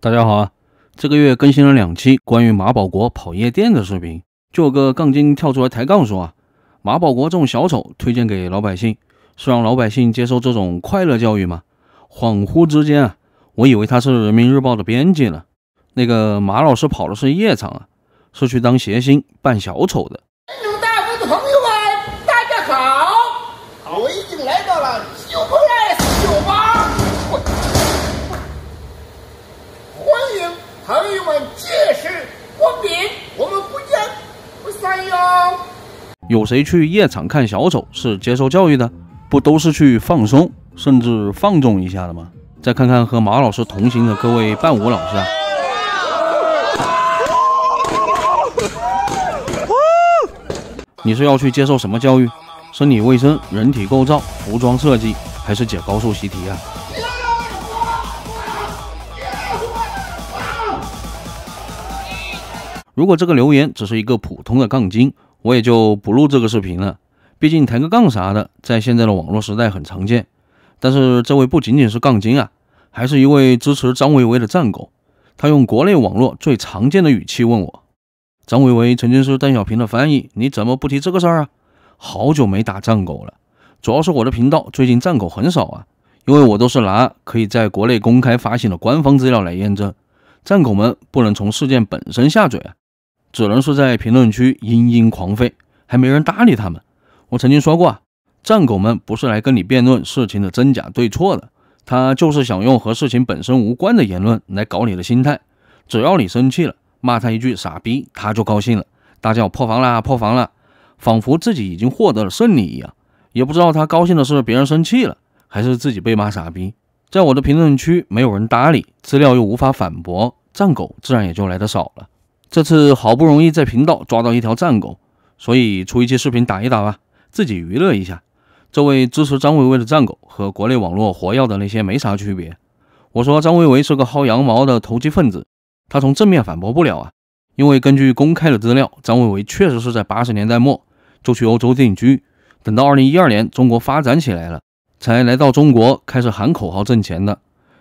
大家好啊！这个月更新了两期关于马保国跑夜店的视频，就有个杠精跳出来抬杠说啊，马保国这种小丑推荐给老百姓，是让老百姓接受这种快乐教育吗？恍惚之间啊，我以为他是人民日报的编辑呢。那个马老师跑的是夜场啊，是去当谐星、扮小丑的。有谁去夜场看小丑是接受教育的？不都是去放松，甚至放纵一下的吗？再看看和马老师同行的各位伴舞老师啊，你是要去接受什么教育？生理卫生、人体构造、服装设计，还是解高数习题啊？如果这个留言只是一个普通的杠精，我也就不录这个视频了。毕竟抬个杠啥的，在现在的网络时代很常见。但是这位不仅仅是杠精啊，还是一位支持张维维的战狗。他用国内网络最常见的语气问我：“张维维曾经是邓小平的翻译，你怎么不提这个事儿啊？好久没打战狗了，主要是我的频道最近战狗很少啊，因为我都是拿可以在国内公开发行的官方资料来验证。战狗们不能从事件本身下嘴啊。”只能是在评论区嘤嘤狂吠，还没人搭理他们。我曾经说过，啊，战狗们不是来跟你辩论事情的真假对错的，他就是想用和事情本身无关的言论来搞你的心态。只要你生气了，骂他一句傻逼，他就高兴了，大叫破防啦，破防啦，仿佛自己已经获得了胜利一样。也不知道他高兴的是别人生气了，还是自己被骂傻逼。在我的评论区没有人搭理，资料又无法反驳，战狗自然也就来的少了。这次好不容易在频道抓到一条战狗，所以出一期视频打一打吧，自己娱乐一下。这位支持张维维的战狗和国内网络火药的那些没啥区别。我说张维维是个薅羊毛的投机分子，他从正面反驳不了啊，因为根据公开的资料，张维维确实是在八十年代末就去欧洲定居，等到二零一二年中国发展起来了，才来到中国开始喊口号挣钱的。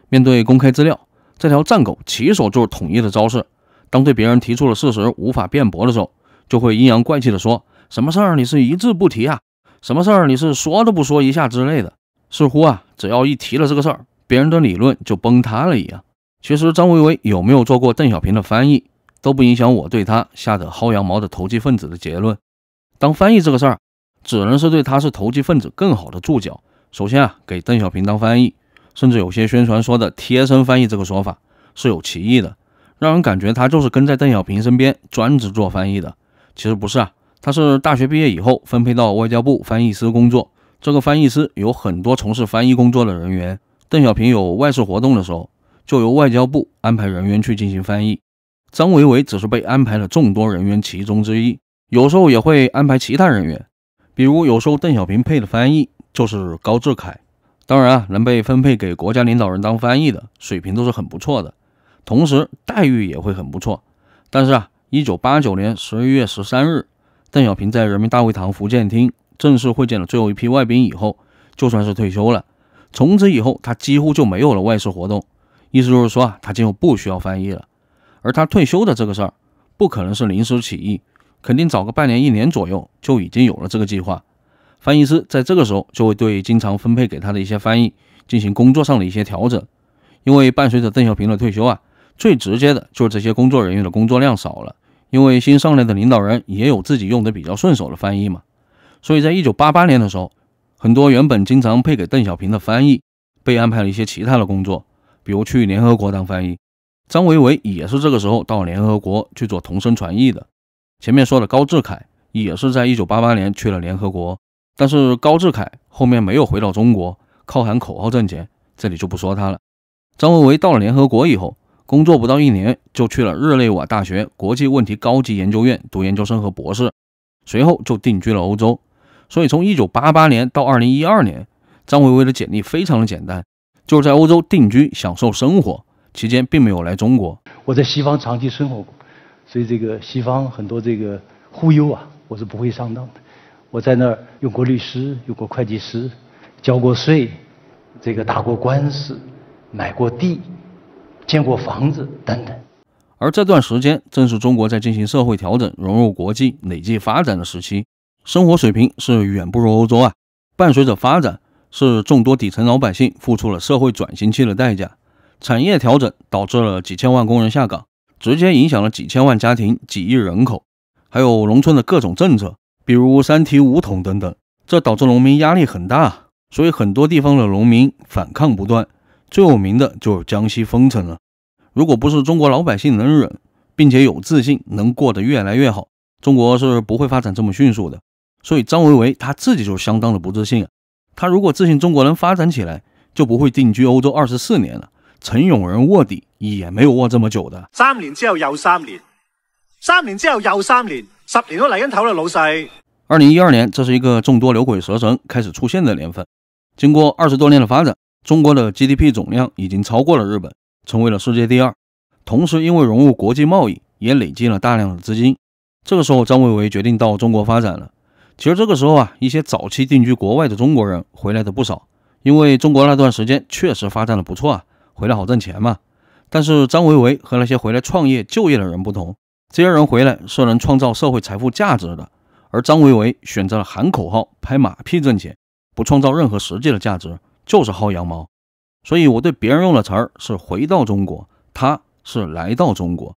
面对公开资料，这条战狗起手就是统一的招式。当对别人提出了事实无法辩驳的时候，就会阴阳怪气地说：“什么事儿你是一字不提啊？什么事儿你是说都不说一下之类的。”似乎啊，只要一提了这个事儿，别人的理论就崩塌了一样。其实张维维有没有做过邓小平的翻译，都不影响我对他下的“薅羊毛”的投机分子的结论。当翻译这个事儿，只能是对他是投机分子更好的注脚。首先啊，给邓小平当翻译，甚至有些宣传说的“贴身翻译”这个说法是有歧义的。让人感觉他就是跟在邓小平身边专职做翻译的，其实不是啊。他是大学毕业以后分配到外交部翻译司工作。这个翻译司有很多从事翻译工作的人员。邓小平有外事活动的时候，就由外交部安排人员去进行翻译。张维维只是被安排了众多人员其中之一，有时候也会安排其他人员。比如有时候邓小平配的翻译就是高志凯。当然啊，能被分配给国家领导人当翻译的水平都是很不错的。同时待遇也会很不错，但是啊，一九八九年十一月十三日，邓小平在人民大会堂福建厅正式会见了最后一批外宾以后，就算是退休了。从此以后，他几乎就没有了外事活动。意思就是说啊，他今后不需要翻译了。而他退休的这个事儿，不可能是临时起意，肯定早个半年一年左右就已经有了这个计划。翻译师在这个时候就会对经常分配给他的一些翻译进行工作上的一些调整，因为伴随着邓小平的退休啊。最直接的就是这些工作人员的工作量少了，因为新上来的领导人也有自己用的比较顺手的翻译嘛。所以在一九八八年的时候，很多原本经常配给邓小平的翻译被安排了一些其他的工作，比如去联合国当翻译。张维维也是这个时候到联合国去做同声传译的。前面说的高志凯也是在一九八八年去了联合国，但是高志凯后面没有回到中国，靠喊口号挣钱，这里就不说他了。张维维到了联合国以后。工作不到一年，就去了日内瓦大学国际问题高级研究院读研究生和博士，随后就定居了欧洲。所以从1988年到2012年，张维维的简历非常的简单，就是在欧洲定居享受生活，期间并没有来中国。我在西方长期生活过，所以这个西方很多这个忽悠啊，我是不会上当的。我在那儿用过律师，用过会计师，交过税，这个打过官司，买过地。建过房子等等，而这段时间正是中国在进行社会调整、融入国际、累计发展的时期。生活水平是远不如欧洲啊！伴随着发展，是众多底层老百姓付出了社会转型期的代价。产业调整导致了几千万工人下岗，直接影响了几千万家庭、几亿人口。还有农村的各种政策，比如“三提五统”等等，这导致农民压力很大，所以很多地方的农民反抗不断。最有名的就是江西丰城了。如果不是中国老百姓能忍，并且有自信能过得越来越好，中国是不会发展这么迅速的。所以张维维他自己就相当的不自信啊。他如果自信中国能发展起来，就不会定居欧洲二十四年了。陈永仁卧底也没有卧这么久的。三年之后又三年，三年之后又三年，十年都嚟恩头了，老细。二零一二年，这是一个众多牛鬼蛇神开始出现的年份。经过二十多年的发展。中国的 GDP 总量已经超过了日本，成为了世界第二。同时，因为融入国际贸易，也累积了大量的资金。这个时候，张维维决定到中国发展了。其实，这个时候啊，一些早期定居国外的中国人回来的不少，因为中国那段时间确实发展的不错啊，回来好挣钱嘛。但是，张维维和那些回来创业、就业的人不同，这些人回来是能创造社会财富价值的，而张维维选择了喊口号、拍马屁挣钱，不创造任何实际的价值。就是薅羊毛，所以我对别人用的词儿是“回到中国”，他是“来到中国”。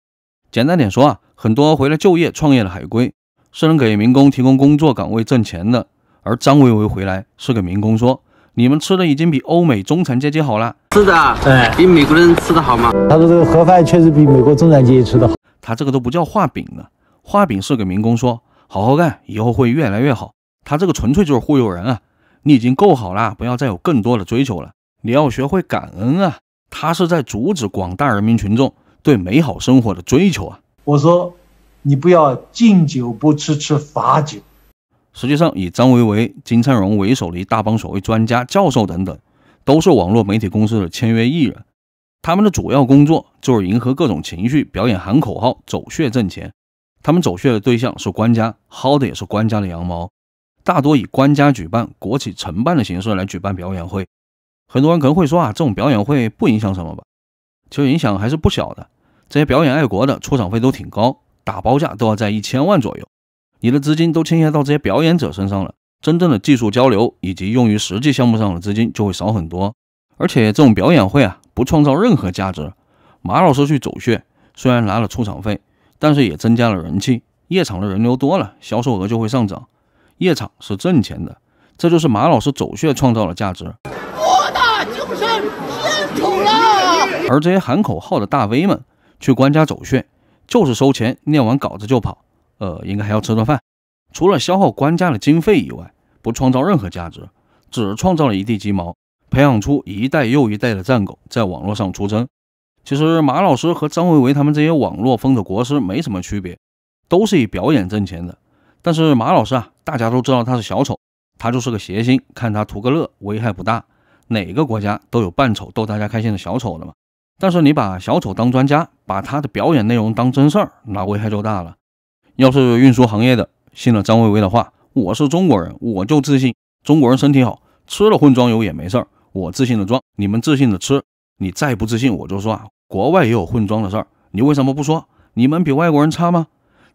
简单点说啊，很多回来就业、创业的海归，是能给民工提供工作岗位、挣钱的。而张维维回来是给民工说：“你们吃的已经比欧美中产阶级好了。”是的，对，比美国人吃的好吗？他说这个盒饭确实比美国中产阶级吃的好。他这个都不叫画饼了，画饼是给民工说：“好好干，以后会越来越好。”他这个纯粹就是忽悠人啊。你已经够好了，不要再有更多的追求了。你要学会感恩啊！他是在阻止广大人民群众对美好生活的追求啊！我说，你不要敬酒不吃吃罚酒。实际上，以张维维、金灿荣为首的一大帮所谓专家、教授等等，都是网络媒体公司的签约艺人。他们的主要工作就是迎合各种情绪，表演喊口号、走穴挣钱。他们走穴的对象是官家，薅的也是官家的羊毛。大多以官家举办、国企承办的形式来举办表演会，很多人可能会说啊，这种表演会不影响什么吧？其实影响还是不小的。这些表演爱国的出场费都挺高，打包价都要在一千万左右。你的资金都倾斜到这些表演者身上了，真正的技术交流以及用于实际项目上的资金就会少很多。而且这种表演会啊，不创造任何价值。马老师去走穴，虽然拿了出场费，但是也增加了人气，夜场的人流多了，销售额就会上涨。夜场是挣钱的，这就是马老师走穴创造了价值。博大精深，天宠了。而这些喊口号的大 V 们去官家走穴，就是收钱，念完稿子就跑，呃，应该还要吃顿饭。除了消耗官家的经费以外，不创造任何价值，只创造了一地鸡毛，培养出一代又一代的战狗在网络上出征。其实马老师和张维维他们这些网络风的国师没什么区别，都是以表演挣钱的。但是马老师啊，大家都知道他是小丑，他就是个谐星，看他图个乐，危害不大。哪个国家都有扮丑逗大家开心的小丑的嘛。但是你把小丑当专家，把他的表演内容当真事儿，那危害就大了。要是运输行业的信了张薇薇的话，我是中国人，我就自信中国人身体好，吃了混装油也没事儿。我自信的装，你们自信的吃。你再不自信，我就说啊，国外也有混装的事儿，你为什么不说？你们比外国人差吗？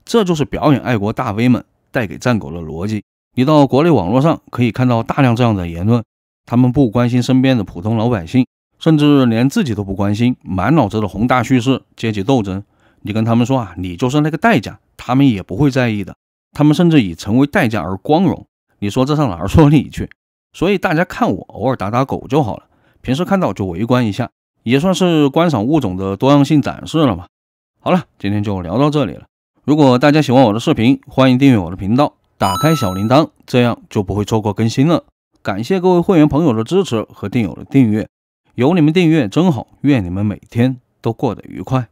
这就是表演爱国大 V 们。带给战狗的逻辑，你到国内网络上可以看到大量这样的言论。他们不关心身边的普通老百姓，甚至连自己都不关心，满脑子的宏大叙事、阶级斗争。你跟他们说啊，你就是那个代价，他们也不会在意的。他们甚至以成为代价而光荣。你说这上哪儿说理去？所以大家看我偶尔打打狗就好了，平时看到就围观一下，也算是观赏物种的多样性展示了嘛。好了，今天就聊到这里了。如果大家喜欢我的视频，欢迎订阅我的频道，打开小铃铛，这样就不会错过更新了。感谢各位会员朋友的支持和订友的订阅，有你们订阅真好。愿你们每天都过得愉快。